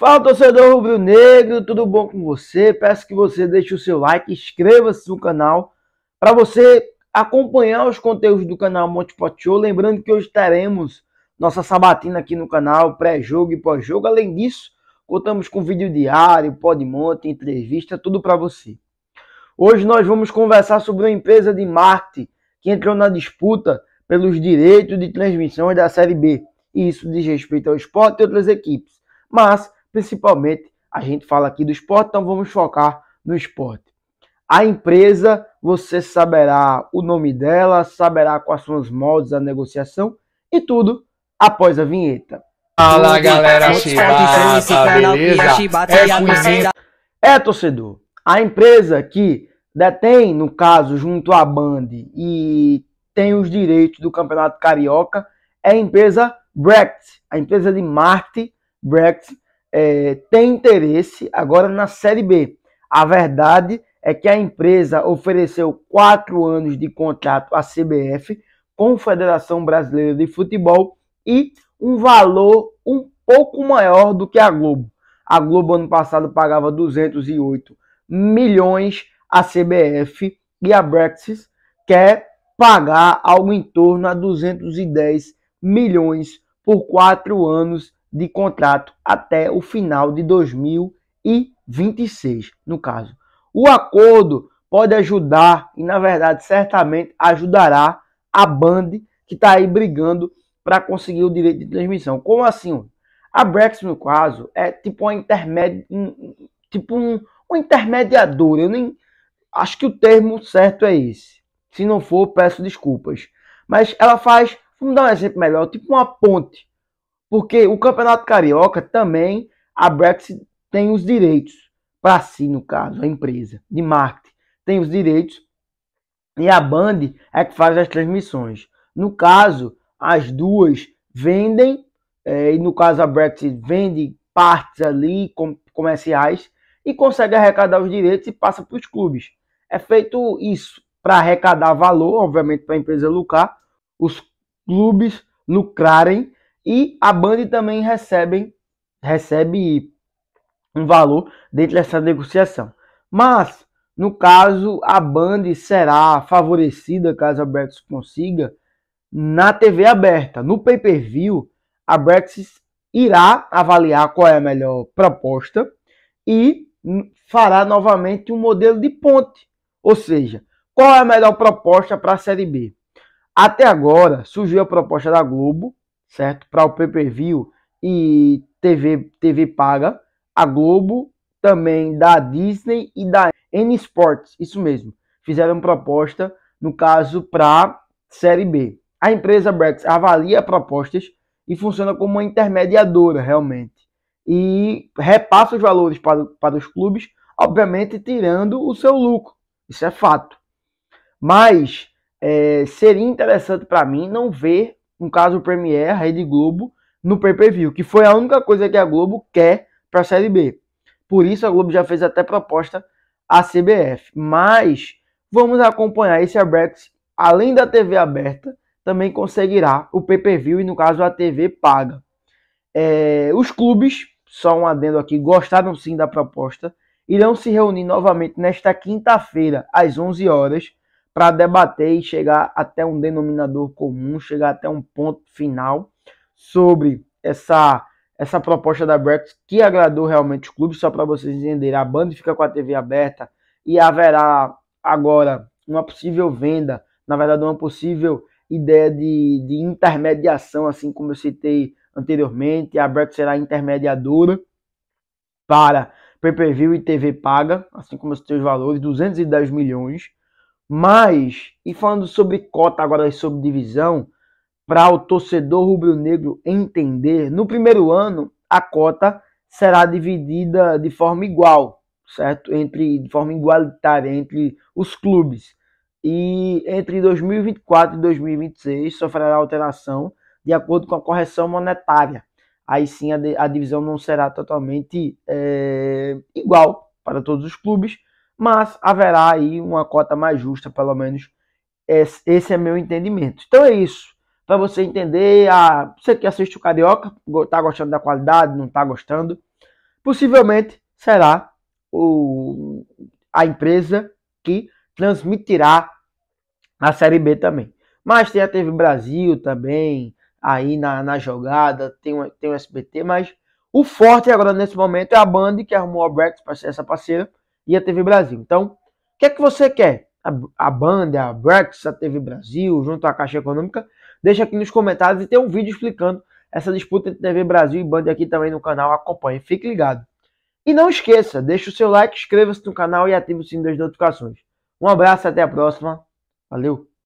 Fala torcedor rubro-negro, tudo bom com você? Peço que você deixe o seu like, inscreva-se no canal para você acompanhar os conteúdos do canal Monte Pot Show. Lembrando que hoje teremos nossa sabatina aqui no canal, pré-jogo e pós-jogo. Além disso, contamos com vídeo diário, monte, entrevista, tudo para você. Hoje nós vamos conversar sobre uma empresa de marketing que entrou na disputa pelos direitos de transmissão da Série B. E isso diz respeito ao esporte e outras equipes. Mas Principalmente a gente fala aqui do esporte, então vamos focar no esporte. A empresa, você saberá o nome dela, saberá quais são os moldes da negociação e tudo após a vinheta. Fala galera, Chibata, então, beleza? É, é, é torcedor, a empresa que detém, no caso, junto à Band e tem os direitos do Campeonato Carioca é a empresa Brecht, a empresa de marketing Brecht, é, tem interesse agora na Série B. A verdade é que a empresa ofereceu quatro anos de contrato à CBF, Confederação Brasileira de Futebol, e um valor um pouco maior do que a Globo. A Globo ano passado pagava 208 milhões, à CBF e a Brexit quer pagar algo em torno a 210 milhões por quatro anos de contrato até o final de 2026, no caso. O acordo pode ajudar e, na verdade, certamente ajudará a Band que está aí brigando para conseguir o direito de transmissão. Como assim? A Brex, no caso, é tipo uma intermédia, tipo um, intermediador. Eu nem acho que o termo certo é esse. Se não for, peço desculpas. Mas ela faz, vamos dar um exemplo melhor, tipo uma ponte porque o Campeonato Carioca também, a Brexit tem os direitos, para si no caso, a empresa de marketing tem os direitos e a Band é que faz as transmissões. No caso, as duas vendem, é, e no caso a Brexit vende partes ali comerciais e consegue arrecadar os direitos e passa para os clubes. É feito isso para arrecadar valor, obviamente para a empresa lucrar, os clubes lucrarem e a Band também recebe, recebe um valor dentro dessa negociação. Mas, no caso, a Band será favorecida, caso a Brex consiga, na TV aberta. No pay-per-view, a Brex irá avaliar qual é a melhor proposta e fará novamente um modelo de ponte. Ou seja, qual é a melhor proposta para a Série B? Até agora surgiu a proposta da Globo, certo? Para o pay-per-view e TV, TV paga, a Globo também da Disney e da N Sports, isso mesmo. Fizeram proposta, no caso, para Série B. A empresa Brex avalia propostas e funciona como uma intermediadora, realmente. E repassa os valores para, para os clubes, obviamente tirando o seu lucro. Isso é fato. Mas é, seria interessante para mim não ver no caso o a Rede Globo, no pay-per-view, que foi a única coisa que a Globo quer para a Série B. Por isso a Globo já fez até proposta à CBF. Mas vamos acompanhar esse Abrex, além da TV aberta, também conseguirá o pay-per-view e no caso a TV paga. É, os clubes, só um adendo aqui, gostaram sim da proposta, irão se reunir novamente nesta quinta-feira às 11 horas para debater e chegar até um denominador comum, chegar até um ponto final sobre essa essa proposta da Brex que agradou realmente o clube só para vocês entenderem, a banda fica com a TV aberta e haverá agora uma possível venda, na verdade uma possível ideia de, de intermediação, assim como eu citei anteriormente, a Brex será intermediadora para pay e TV paga, assim como eu citei os valores, 210 milhões, mas, e falando sobre cota agora, sobre divisão, para o torcedor rubro-negro entender, no primeiro ano a cota será dividida de forma igual, certo? Entre de forma igualitária entre os clubes. E entre 2024 e 2026 sofrerá alteração de acordo com a correção monetária. Aí sim a, a divisão não será totalmente é, igual para todos os clubes, mas haverá aí uma cota mais justa, pelo menos esse é meu entendimento. Então é isso. Para você entender, você que assiste o Carioca, tá gostando da qualidade, não tá gostando, possivelmente será o, a empresa que transmitirá a Série B também. Mas tem a TV Brasil também, aí na, na jogada, tem, tem o SBT, mas o forte agora nesse momento é a Band, que arrumou a Brex para ser essa parceira, e a TV Brasil. Então, o que é que você quer? A, a Band, a Brex, a TV Brasil, junto à Caixa Econômica? Deixa aqui nos comentários e tem um vídeo explicando essa disputa entre TV Brasil e Band aqui também no canal. Acompanhe, fique ligado. E não esqueça, deixa o seu like, inscreva-se no canal e ative o sininho das notificações. Um abraço, até a próxima. Valeu!